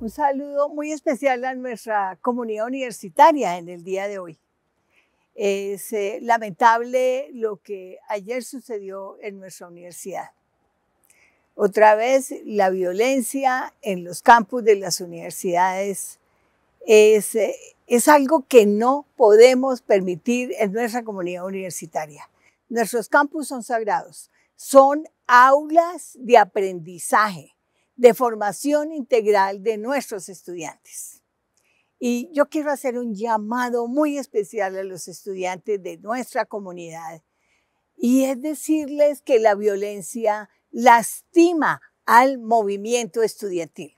Un saludo muy especial a nuestra comunidad universitaria en el día de hoy. Es eh, lamentable lo que ayer sucedió en nuestra universidad. Otra vez, la violencia en los campus de las universidades es, eh, es algo que no podemos permitir en nuestra comunidad universitaria. Nuestros campus son sagrados, son aulas de aprendizaje de formación integral de nuestros estudiantes. Y yo quiero hacer un llamado muy especial a los estudiantes de nuestra comunidad y es decirles que la violencia lastima al movimiento estudiantil,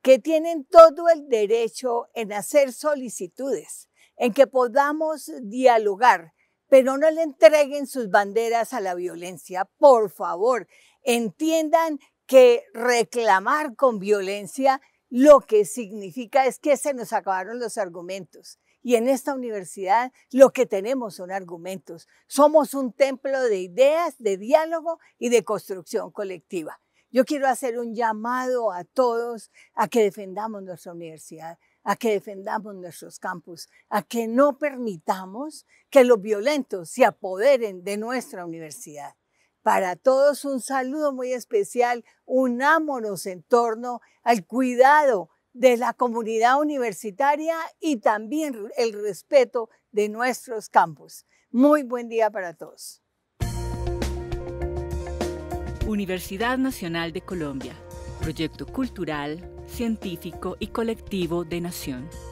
que tienen todo el derecho en hacer solicitudes, en que podamos dialogar, pero no le entreguen sus banderas a la violencia. Por favor, entiendan que reclamar con violencia lo que significa es que se nos acabaron los argumentos. Y en esta universidad lo que tenemos son argumentos. Somos un templo de ideas, de diálogo y de construcción colectiva. Yo quiero hacer un llamado a todos a que defendamos nuestra universidad, a que defendamos nuestros campus, a que no permitamos que los violentos se apoderen de nuestra universidad. Para todos un saludo muy especial. Unámonos en torno al cuidado de la comunidad universitaria y también el respeto de nuestros campus. Muy buen día para todos. Universidad Nacional de Colombia, proyecto cultural, científico y colectivo de Nación.